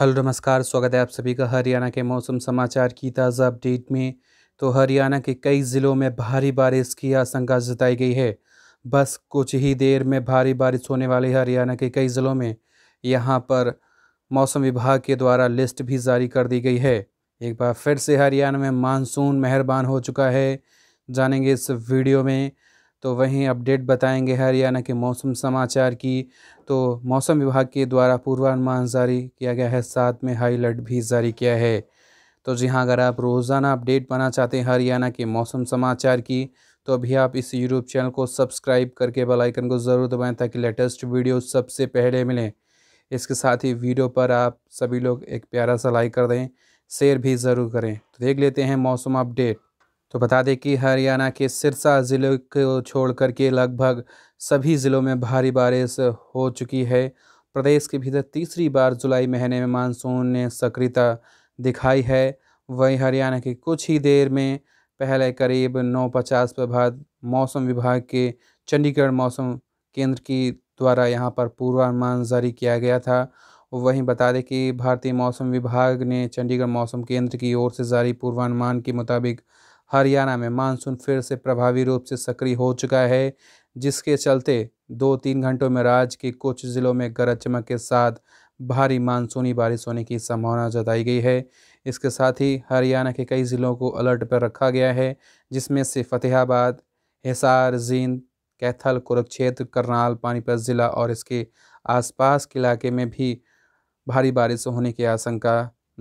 hello नमस्कार स्वागत है आप सभी का हरियाणा के मौसम समाचार की ताज़ा अपडेट में तो हरियाणा के कई ज़िलों में भारी बारिश की आशंका जताई गई है बस कुछ ही देर में भारी बारिश होने वाली हरियाणा के कई ज़िलों में यहाँ पर मौसम विभाग के द्वारा लिस्ट भी जारी कर दी गई है एक बार फिर से हरियाणा में मानसून मेहरबान हो चुका है जानेंगे इस वीडियो में तो वहीं अपडेट बताएंगे हरियाणा के मौसम समाचार की तो मौसम विभाग के द्वारा पूर्वानुमान जारी किया गया है साथ में हाई अलर्ट भी जारी किया है तो जी हाँ अगर आप रोज़ाना अपडेट पाना चाहते हैं हरियाणा के मौसम समाचार की तो अभी आप इस यूट्यूब चैनल को सब्सक्राइब करके बेल आइकन को ज़रूर दबाएं ताकि लेटेस्ट वीडियो सबसे पहले मिलें इसके साथ ही वीडियो पर आप सभी लोग एक प्यारा सा लाइक कर दें शेयर भी ज़रूर करें तो देख लेते हैं मौसम अपडेट तो बता दें कि हरियाणा के सिरसा ज़िले को छोड़कर के लगभग सभी ज़िलों में भारी बारिश हो चुकी है प्रदेश के भीतर तीसरी बार जुलाई महीने में मानसून ने सक्रियता दिखाई है वहीं हरियाणा के कुछ ही देर में पहले करीब नौ पचास पर बाद मौसम विभाग के चंडीगढ़ मौसम केंद्र की द्वारा यहां पर पूर्वानुमान जारी किया गया था वहीं बता दें कि भारतीय मौसम विभाग ने चंडीगढ़ मौसम केंद्र की ओर से जारी पूर्वानुमान के मुताबिक हरियाणा में मानसून फिर से प्रभावी रूप से सक्रिय हो चुका है जिसके चलते दो तीन घंटों में राज्य के कुछ ज़िलों में गरज चमक के साथ भारी मानसूनी बारिश होने की संभावना जताई गई है इसके साथ ही हरियाणा के कई ज़िलों को अलर्ट पर रखा गया है जिसमें से फतेहाबाद हिसार जींद कैथल कुरुक्षेत्र करनाल पानीपत ज़िला और इसके आसपास के इलाके में भी भारी बारिश होने की आशंका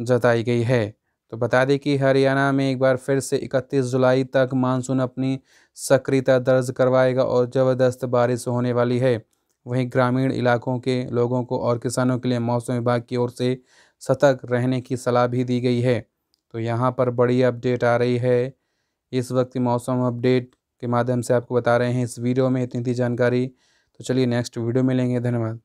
जताई गई है तो बता दें कि हरियाणा में एक बार फिर से 31 जुलाई तक मानसून अपनी सक्रियता दर्ज करवाएगा और ज़बरदस्त बारिश होने वाली है वहीं ग्रामीण इलाकों के लोगों को और किसानों के लिए मौसम विभाग की ओर से सतर्क रहने की सलाह भी दी गई है तो यहाँ पर बड़ी अपडेट आ रही है इस वक्त मौसम अपडेट के माध्यम से आपको बता रहे हैं इस वीडियो में इतनी थी जानकारी तो चलिए नेक्स्ट वीडियो में लेंगे धन्यवाद